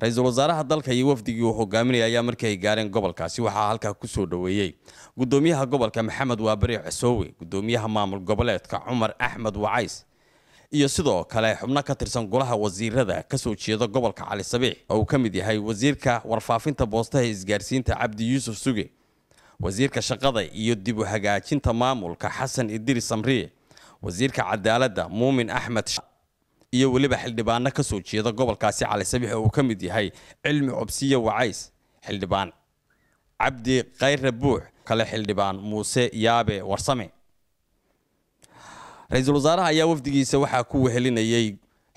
ra-iisul wasaaraha dalka iyo wafdigii uu hogaaminaya ayaa markii ay gaareen gobolkaasi waxaa halkaa kusoo dhoweeyey gudoomiyaha gobolka maxamed waabari cisoowe gudoomiyaha maamul goboleedka cumar axmed wacays iyo sidoo kale xubno ka tirsan golaha wasiirada kasoo jeeda gobolka cali sabiix oo uu ka mid yahay wasiirka warfaafinta boostaha isgaarsiinta cabdi yuusuf suge wasiirka shaqada iyo dib u hagaajinta maamulka xasan idiri samriye wasiirka cadaaladda muumin axmed iyo weliba xildhibaano kasoo jeeda gobolkaasi cali sabix oo uu ka mid yahay cilmi cobsiye wacays xildhibaan cabdi khayre buux kale xildhibaan muuse yaabe warsame ra-iisul wasaaraha ayaa wafdigiisa waxaa ku wehelinayay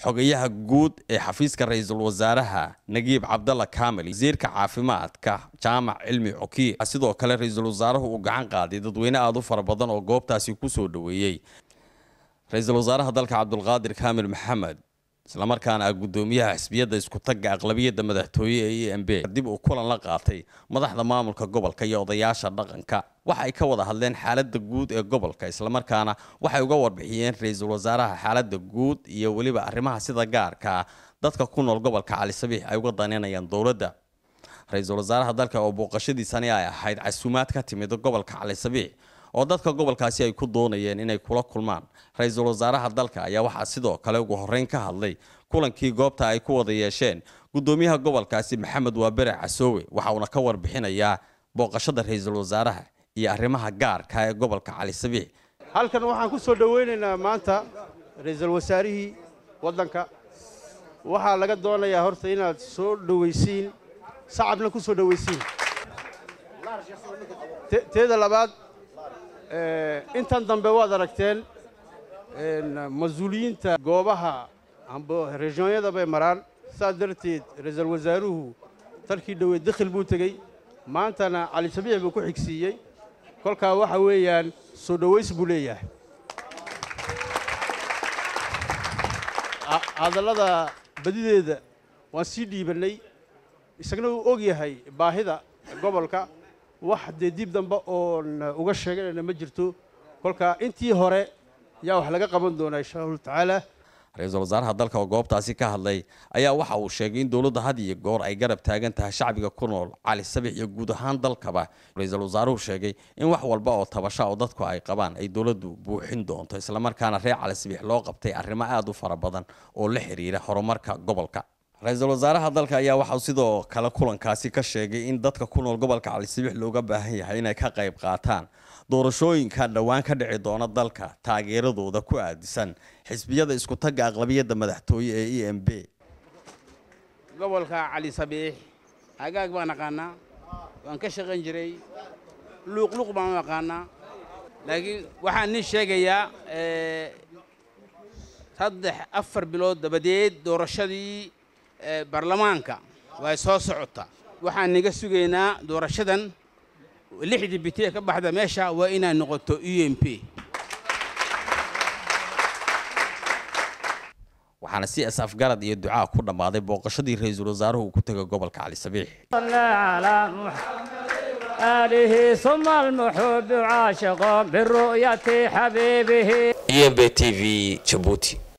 xogayaha guud ee xafiiska ra-iisul wasaaraha nagiib cabdalla kamil wasiirka caafimaadka jaamac cilmi cokiir sidoo kale ra-iisul wasaaruhu uu gacan qaaday dadweyne aada u fara badan oo goobtaasi kusoo soo dhoweeyey ra-iisul wasaaraha dalka cabdulqaadir kaamil maxamed islamarkaana ah guddoomiyaha xisbiyadda isku taga aqlabiyadda madaxtooye ee e m b dib uu kulan la qaatay madaxda maamulka gobolka iyo odayaasha dhaqanka waxa ka wada hadleen xaaladda guud ee gobolka islamarkaana waxay uga warbixiyeen ra-iisul wasaaraha xaaladda guud iyo weliba arrimaha sida gaarka ah. dadka ku nool gobolka cali sabiix ay uga daneynayaan dowladda ra-iisul wasaaraha dalka oo booqashadiisani ay ahayd casuumaad ka timid gobolka cali sabiix oo dadka gobolkaasi ay ku doonayeen inay kula kulmaan ra-iisul wasaaraha dalka ayaa waxaa sidoo kale ugu horeyn ka hadlay kulankii goobta ay ku wada yeesheen guddoomiyaha gobolkaasi maxamed waabere casoowe waxa uuna ka warbixinayaa booqashada ra-iisul wasaaraha iyo arrimaha gaarka ah ee gobolka cali sabiix halkan waxaan ku soo dhoweynaynaa maanta ra-iisul wasaarihii waddanka waxaa laga doonayaa horta inaad soo dhowaysiin sacabna ku soo dhowaysiin teeda labaad Eh, intan dambe waad aragteen mas-uuliyiinta goobaha amba rejoonyada bay maraan saas darteed ra-iisul wasaaruhu tarkii dhoweed dakhil buu tegey maantana cali sabiix buu ku xigsiiyey kolkaa waxa weeyaan soo dhoways buu leeyahay hadallada badideeda waan sii dhiibannay isagna uu og yahay baahida gobolka wax dee dib dambe oon uga sheeganayna ma jirto kolka intii hore yaa wax laga qaban doonaa inshaa allahu tacaala ra-iisul wasaaraha dalka oo goobtaasi ka hadlay ayaa waxa uu sheegay in dowladda had iyo goor ay garab taagan tahay shacbiga ku nool cali sabix iyo guud ahaan dalkaba ra-iisul wasaaruhu sheegay in wax walba oo tabasha oo dadku ay qabaan ay dowladdu buuxin doonto islamarkaana reer cali sabix loo qabtay arrimo aada u fara badan oo la xiriira horumarka gobolka ra-iisul wasaaraha dalka ayaa waxau sidoo kale kulankaasi ka sheegay in dadka ku nool gobolka calisibix looga baahan yahay inay ka qayb qaataan doorashooyinka dhowaan ka dhici doona dalka taageeradooda ku aadisan xisbiyada isku iskutagga aqlabiyadda madaxtooye ee e m b gobolka cali sabiix agaag baan aqaanaa waan ka shaqan jiray luuqluuq baan aqaanaa laakiin waxaan nin sheegayaa eh, saddex afar bilood dabadeed doorashadii baarlamaanka way soo socota waxaan naga sugaynaa doorashadan lixdii biti ee ka baxda meesha waa inay noqoto u e m p waxaana si is-afgarad iyo ducaa ku dhammaaday booqashadii ra-iisul wasaaruhu uu ku tegay gobolka cali sabiix e m b t v jabuuti